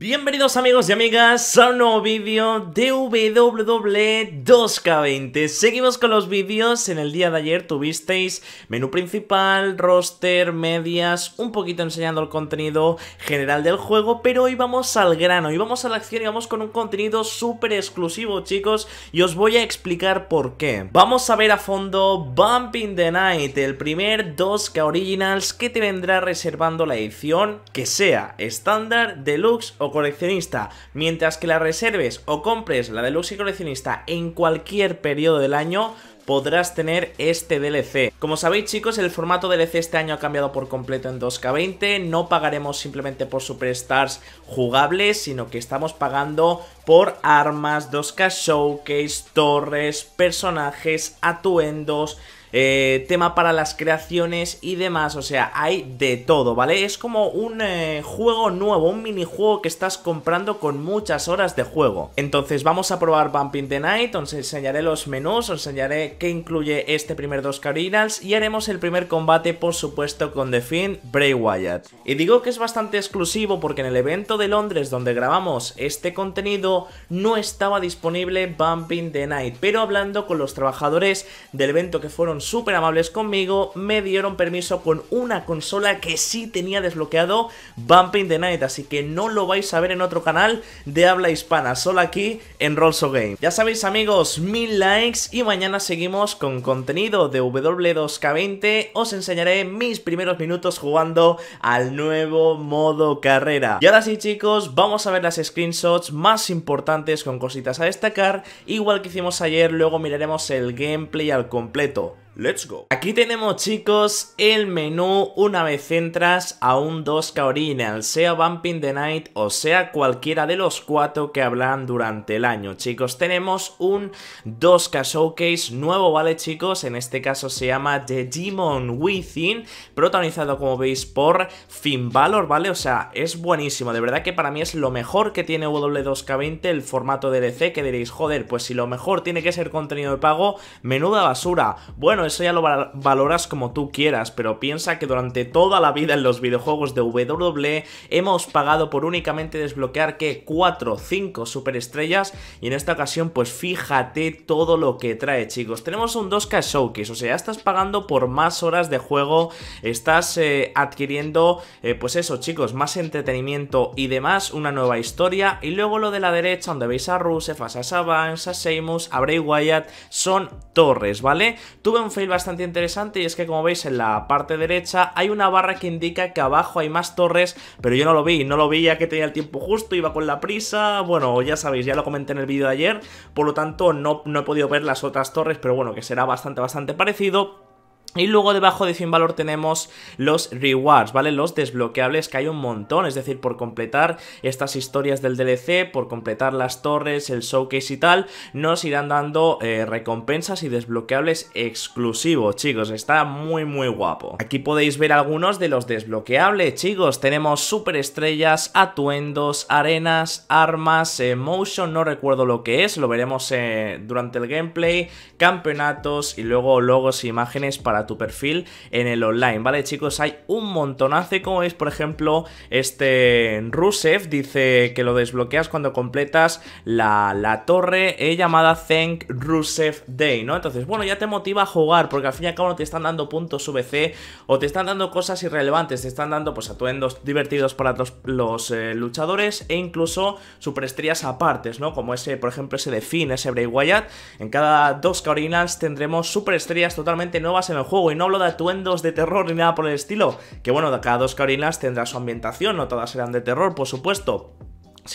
Bienvenidos amigos y amigas a un nuevo vídeo de WW2K20 e Seguimos con los vídeos, en el día de ayer tuvisteis menú principal, roster, medias, un poquito enseñando el contenido general del juego Pero hoy vamos al grano, hoy vamos a la acción y vamos con un contenido súper exclusivo chicos Y os voy a explicar por qué Vamos a ver a fondo Bumping the Night, el primer 2K Originals que te vendrá reservando la edición Que sea estándar, deluxe o coleccionista, mientras que la reserves o compres la deluxe y coleccionista en cualquier periodo del año, podrás tener este DLC. Como sabéis chicos, el formato DLC este año ha cambiado por completo en 2K20, no pagaremos simplemente por Superstars jugables, sino que estamos pagando por armas, 2K Showcase, torres, personajes, atuendos, eh, tema para las creaciones y demás, o sea, hay de todo, ¿vale? Es como un eh, juego nuevo, un minijuego que estás comprando con muchas horas de juego. Entonces vamos a probar Bumping the Night, os enseñaré los menús, os enseñaré qué incluye este primer dos k y haremos el primer combate, por supuesto, con The Finn, Bray Wyatt. Y digo que es bastante exclusivo porque en el evento de Londres donde grabamos este contenido, no estaba disponible Bumping the Night, pero hablando con los trabajadores del evento que fueron súper amables conmigo, me dieron permiso con una consola que sí tenía desbloqueado Bumping the Night, así que no lo vais a ver en otro canal de habla hispana, solo aquí en Rolso Game. Ya sabéis amigos, mil likes y mañana seguimos con contenido de W2K20, os enseñaré mis primeros minutos jugando al nuevo modo carrera. Y ahora sí chicos, vamos a ver las screenshots más importantes importantes con cositas a destacar. Igual que hicimos ayer, luego miraremos el gameplay al completo. Let's go. Aquí tenemos chicos el menú una vez entras a un 2K Original, sea Bumping the Night o sea cualquiera de los cuatro que hablan durante el año. Chicos, tenemos un 2K Showcase nuevo, ¿vale chicos? En este caso se llama The Demon Within, protagonizado como veis por finvalor ¿vale? O sea, es buenísimo, de verdad que para mí es lo mejor que tiene W2K20 el formato DLC, que diréis, joder, pues si lo mejor tiene que ser contenido de pago, menuda basura. Bueno, eso ya lo valoras como tú quieras, pero piensa que durante toda la vida en los videojuegos de WWE hemos pagado por únicamente desbloquear que 4, 5 superestrellas y en esta ocasión pues fíjate todo lo que trae chicos. Tenemos un 2K Showcase, o sea, ya estás pagando por más horas de juego, estás eh, adquiriendo eh, pues eso chicos, más entretenimiento y demás, una nueva historia y luego lo de la derecha donde veis a Rusev, a Sasha Banks, a Seamus, a Bray Wyatt, son torres, ¿vale? Tuve un un fail bastante interesante y es que como veis en la parte derecha hay una barra que indica que abajo hay más torres, pero yo no lo vi, no lo vi ya que tenía el tiempo justo, iba con la prisa, bueno, ya sabéis, ya lo comenté en el vídeo de ayer, por lo tanto no, no he podido ver las otras torres, pero bueno, que será bastante, bastante parecido. Y luego debajo de 100 valor tenemos los rewards, ¿vale? Los desbloqueables que hay un montón, es decir, por completar estas historias del DLC, por completar las torres, el showcase y tal, nos irán dando eh, recompensas y desbloqueables exclusivos, chicos, está muy muy guapo. Aquí podéis ver algunos de los desbloqueables, chicos, tenemos superestrellas, atuendos, arenas, armas, eh, motion, no recuerdo lo que es, lo veremos eh, durante el gameplay, campeonatos y luego logos e imágenes para tu perfil en el online, ¿vale chicos? Hay un montonazo, como veis por ejemplo este Rusev dice que lo desbloqueas cuando completas la, torre eh, llamada Thank Rusev Day, ¿no? Entonces, bueno, ya te motiva a jugar porque al fin y al cabo no te están dando puntos VC o te están dando cosas irrelevantes, te están dando pues atuendos divertidos para los, los eh, luchadores e incluso superestrellas apartes, ¿no? Como ese, por ejemplo, ese de Finn, ese Bray Wyatt. En cada dos cardinals tendremos superestrellas totalmente nuevas en el juego, y no hablo de atuendos de terror ni nada por el estilo, que bueno, cada dos carinas tendrá su ambientación, no todas serán de terror, por supuesto,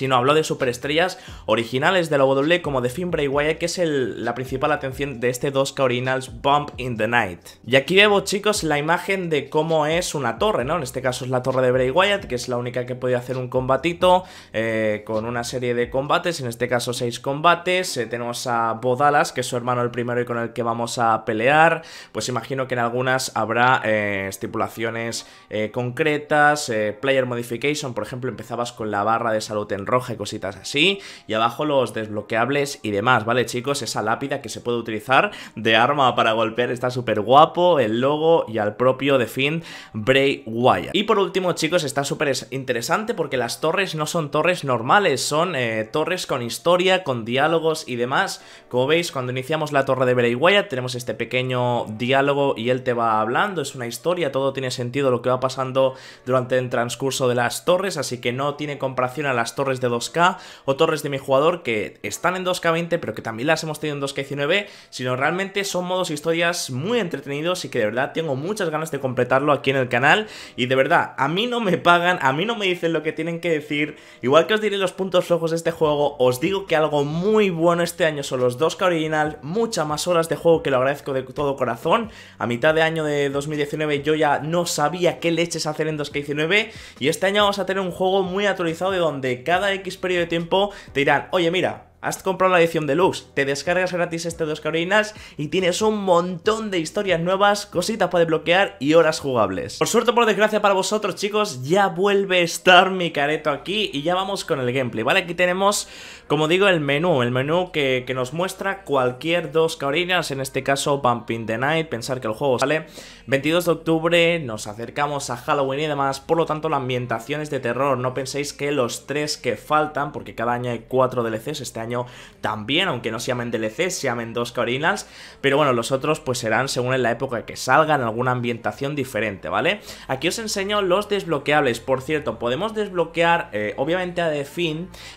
no, habló de superestrellas originales de la W como de Finn Bray Wyatt, que es la principal atención de este 2K Originals Bump in the Night. Y aquí vemos, chicos, la imagen de cómo es una torre, ¿no? En este caso es la torre de Bray Wyatt, que es la única que podía hacer un combatito, eh, con una serie de combates, en este caso seis combates. Eh, tenemos a Bodalas, que es su hermano el primero y con el que vamos a pelear. Pues imagino que en algunas habrá eh, estipulaciones concretas, player modification, por ejemplo, empezabas con la barra de salud en roja y cositas así. Y abajo los desbloqueables y demás, ¿vale, chicos? Esa lápida que se puede utilizar de arma para golpear está súper guapo, el logo y al propio de fin Bray Wyatt. Y por último, chicos, está súper interesante porque las torres no son torres normales, son eh, torres con historia, con diálogos y demás. Como veis, cuando iniciamos la torre de Bray Wyatt tenemos este pequeño diálogo y él te va hablando, es una historia, todo tiene sentido lo que va pasando durante el transcurso de las torres, así que no tiene comparación a las torres torres de 2K o torres de mi jugador que están en 2K20 pero que también las hemos tenido en 2K19, sino realmente son modos e historias muy entretenidos y que de verdad tengo muchas ganas de completarlo aquí en el canal y de verdad, a mí no me pagan, a mí no me dicen lo que tienen que decir, igual que os diré los puntos flojos de este juego, os digo que algo muy bueno este año son los 2K original, muchas más horas de juego que lo agradezco de todo corazón, a mitad de año de 2019 yo ya no sabía qué leches hacer en 2K19 y este año vamos a tener un juego muy actualizado de donde cada cada X periodo de tiempo te dirán, oye mira, has comprado la edición deluxe, te descargas gratis este dos carolinas y tienes un montón de historias nuevas, cositas para desbloquear y horas jugables. Por suerte por desgracia para vosotros chicos, ya vuelve a estar mi careto aquí y ya vamos con el gameplay, ¿vale? Aquí tenemos como digo, el menú, el menú que, nos muestra cualquier dos caurinas, en este caso Bumping the Night, pensar que el juego sale 22 de octubre, nos acercamos a Halloween y demás, por lo tanto la ambientación es de terror, no penséis que los tres que faltan, porque cada año hay cuatro DLCs, este año también, aunque no se llamen DLCs, se llamen dos caurinas, pero bueno, los otros pues serán según en la época que salgan, alguna ambientación diferente, ¿vale? Aquí os enseño los desbloqueables, por cierto, podemos desbloquear eh, obviamente a The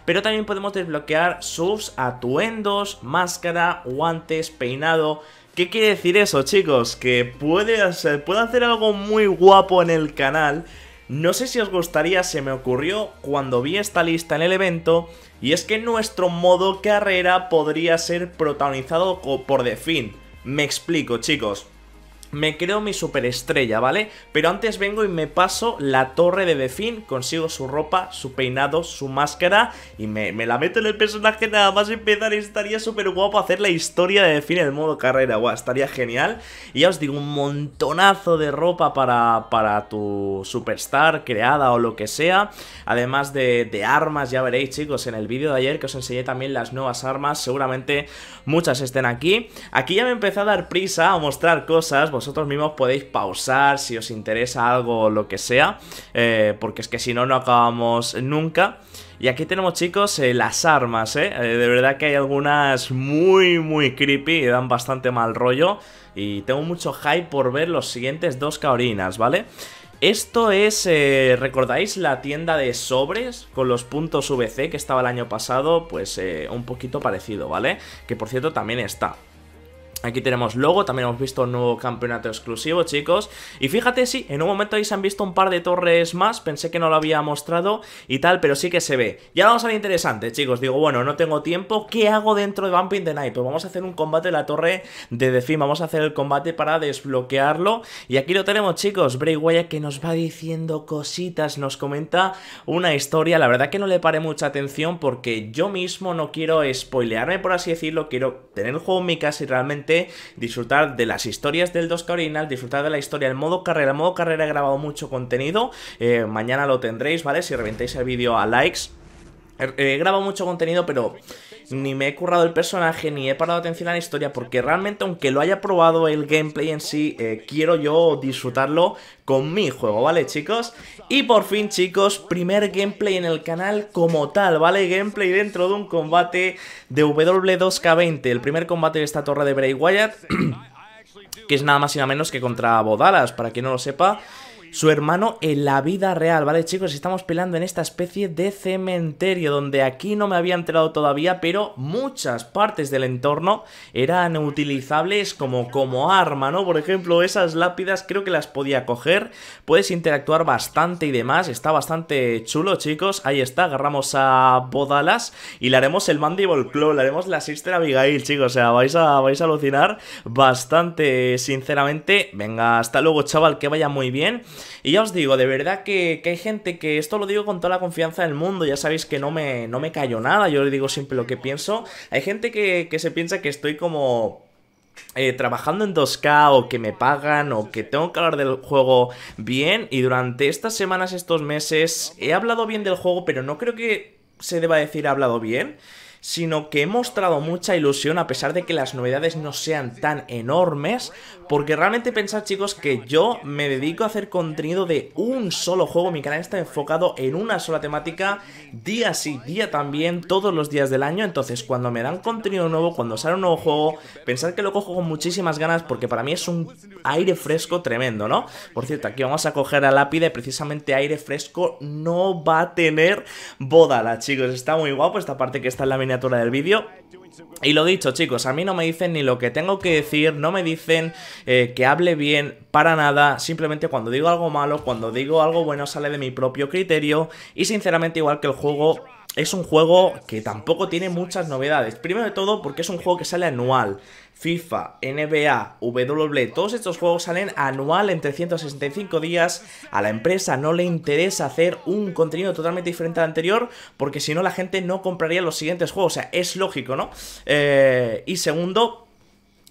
pero también podemos desbloquear sus atuendos, máscara, guantes, peinado... ¿Qué quiere decir eso, chicos? Que puede hacer, puede hacer algo muy guapo en el canal no sé si os gustaría, se me ocurrió cuando vi esta lista en el evento, y es que nuestro modo carrera podría ser protagonizado por The Fin. Me explico, chicos me creo mi superestrella, ¿vale? Pero antes vengo y me paso la torre de Defin, consigo su ropa, su peinado, su máscara y me, me la meto en el personaje nada más empezar. Estaría súper guapo hacer la historia de Defin en el modo carrera, guau, estaría genial. Y ya os digo, un montonazo de ropa para, para tu superstar creada o lo que sea. Además de, de armas, ya veréis chicos, en el vídeo de ayer que os enseñé también las nuevas armas, seguramente muchas estén aquí. Aquí ya me empecé a dar prisa a mostrar cosas, vosotros mismos podéis pausar si os interesa algo o lo que sea, eh, porque es que si no, no acabamos nunca. Y aquí tenemos, chicos, eh, las armas, eh. ¿eh? De verdad que hay algunas muy, muy creepy y dan bastante mal rollo. Y tengo mucho hype por ver los siguientes dos caorinas, ¿vale? Esto es, ¿recordáis la tienda de sobres con los puntos VC que estaba el año pasado? Pues un poquito parecido, ¿vale? Que por cierto también está. Aquí tenemos logo, también hemos visto un nuevo campeonato exclusivo, chicos. Y fíjate, Si, en un momento ahí se han visto un par de torres más, pensé que no lo había mostrado y tal, pero sí que se ve. Y ahora vamos a lo interesante, chicos. Digo, bueno, no tengo tiempo, ¿qué hago dentro de Bumping the Night? Pues vamos a hacer un combate de la torre de The vamos a hacer el combate para desbloquearlo. Y aquí lo tenemos, chicos, Bray Wyatt que nos va diciendo cositas, nos comenta una historia. La verdad que no le paré mucha atención porque yo mismo no quiero spoilearme, por así decirlo, quiero tener el juego en mi casa y realmente disfrutar de las historias del 2K original, disfrutar de la historia, el modo carrera. El modo carrera he grabado mucho contenido, eh, mañana lo tendréis, ¿vale? Si reventáis el vídeo a likes. Er, eh, he grabado mucho contenido, pero ni me he currado el personaje, ni he parado atención a la historia, porque realmente aunque lo haya probado el gameplay en sí, eh, quiero yo disfrutarlo con mi juego, ¿vale chicos? Y por fin chicos, primer gameplay en el canal como tal, ¿vale? Gameplay dentro de un combate de W2K20, el primer combate de esta torre de Bray Wyatt, que es nada más y nada menos que contra Bodalas, para quien no lo sepa su hermano en la vida real, ¿vale chicos? Estamos pelando en esta especie de cementerio donde aquí no me había enterado todavía, pero muchas partes del entorno eran utilizables como, como arma, ¿no? Por ejemplo, esas lápidas creo que las podía coger, puedes interactuar bastante y demás, está bastante chulo chicos, ahí está, agarramos a Bodalas y le haremos el Mandible Claw, le haremos la Sister Abigail, chicos, o sea, vais a, vais a alucinar bastante, sinceramente, venga, hasta luego chaval, que vaya muy bien y ya os digo, de verdad que, hay gente que esto lo digo con toda la confianza del mundo, ya sabéis que no me, no me callo nada, yo le digo siempre lo que pienso. Hay gente que, que se piensa que estoy como... Eh, trabajando en 2K o que me pagan o que tengo que hablar del juego bien y durante estas semanas, estos meses he hablado bien del juego pero no creo que se deba decir he hablado bien sino que he mostrado mucha ilusión a pesar de que las novedades no sean tan enormes, porque realmente pensad chicos que yo me dedico a hacer contenido de un solo juego, mi canal está enfocado en una sola temática, día sí, día también, todos los días del año, entonces cuando me dan contenido nuevo, cuando sale un nuevo juego, pensad que lo cojo con muchísimas ganas porque para mí es un aire fresco tremendo, ¿no? Por cierto, aquí vamos a coger a lápida y precisamente aire fresco no va a tener bodala chicos, está muy guapo esta parte que está en la miniatura del vídeo. Y lo dicho chicos, a mí no me dicen ni lo que tengo que decir, no me dicen eh, que hable bien, para nada, simplemente cuando digo algo malo, cuando digo algo bueno sale de mi propio criterio y sinceramente igual que el juego es un juego que tampoco tiene muchas novedades. Primero de todo porque es un juego que sale anual. FIFA, NBA, WWE... todos estos juegos salen anual en 365 días. A la empresa no le interesa hacer un contenido totalmente diferente al anterior porque si no la gente no compraría los siguientes juegos. O sea, es lógico, ¿no? Eh, y segundo,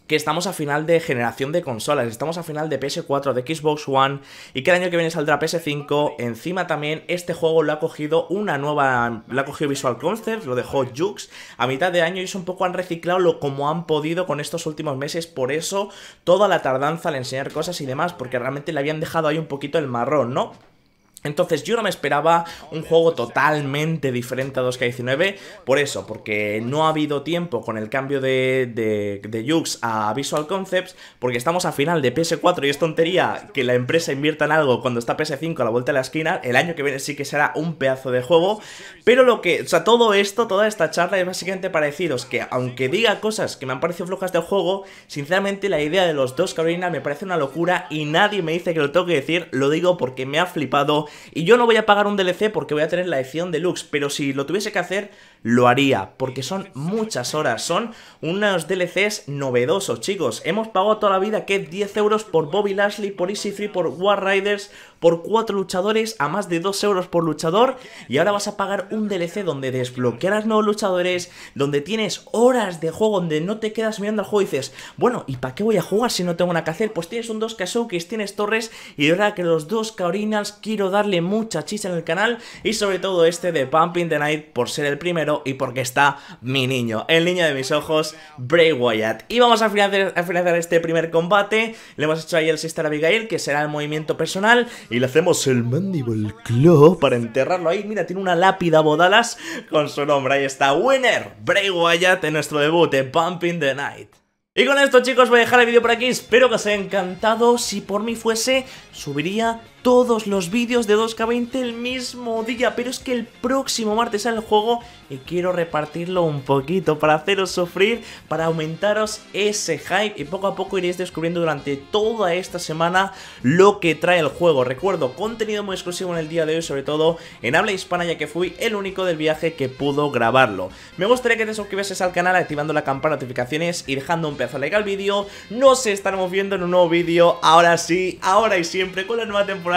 que estamos a final de generación de consolas, estamos a final de PS4, de Xbox One y que el año que viene saldrá PS5. Encima también este juego lo ha cogido una nueva, lo ha cogido Visual concept lo dejó Jukes. a mitad de año y eso un poco han reciclado lo como han podido con estos últimos meses, por eso toda la tardanza al enseñar cosas y demás, porque realmente le habían dejado ahí un poquito el marrón, ¿no? Entonces yo no me esperaba un juego totalmente diferente a 2K19, por eso, porque no ha habido tiempo con el cambio de, de, de Jux a Visual Concepts, porque estamos a final de PS4 y es tontería que la empresa invierta en algo cuando está PS5 a la vuelta de la esquina, el año que viene sí que será un pedazo de juego, pero lo que, o sea, todo esto, toda esta charla es básicamente para deciros que aunque diga cosas que me han parecido flojas del juego, sinceramente la idea de los dos Carolina me parece una locura y nadie me dice que lo tengo que decir, lo digo porque me ha flipado y yo no voy a pagar un DLC porque voy a tener la edición deluxe, pero si lo tuviese que hacer, lo haría, porque son muchas horas, son unos DLCs novedosos, chicos. Hemos pagado toda la vida que 10 euros por Bobby Lashley, por Easy Free, por War Riders, por 4 luchadores a más de 2 euros por luchador y ahora vas a pagar un DLC donde desbloquearás nuevos luchadores, donde tienes horas de juego, donde no te quedas mirando al juego y dices, bueno, ¿y para qué voy a jugar si no tengo nada que hacer? Pues tienes un 2K tienes Torres y de verdad que los dos Caorinas quiero darle mucha chicha en el canal y sobre todo este de Pumping the Night por ser el primero y porque está mi niño, el niño de mis ojos, Bray Wyatt. Y vamos a finalizar, este primer combate, le hemos hecho ahí el Sister Abigail que será el movimiento personal y le hacemos el Mandible Claw para enterrarlo ahí. Mira, tiene una lápida bodalas con su nombre. Ahí está, Winner, Bray Wyatt en nuestro debut de Pumping the Night. Y con esto chicos voy a dejar el vídeo por aquí, espero que os haya encantado, si por mí fuese subiría todos los vídeos de 2K20 el mismo día, pero es que el próximo martes sale el juego y quiero repartirlo un poquito para haceros sufrir, para aumentaros ese hype y poco a poco iréis descubriendo durante toda esta semana lo que trae el juego. Recuerdo, contenido muy exclusivo en el día de hoy, sobre todo en habla hispana, ya que fui el único del viaje que pudo grabarlo. Me gustaría que te suscribieses al canal activando la campana de notificaciones y dejando un pedazo de like al vídeo. Nos estaremos viendo en un nuevo vídeo, ahora sí, ahora y siempre, con la nueva temporada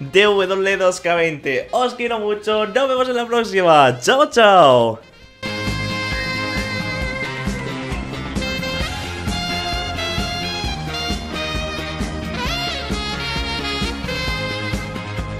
de W2K20. Os quiero mucho, nos vemos en la próxima. Chao, chao.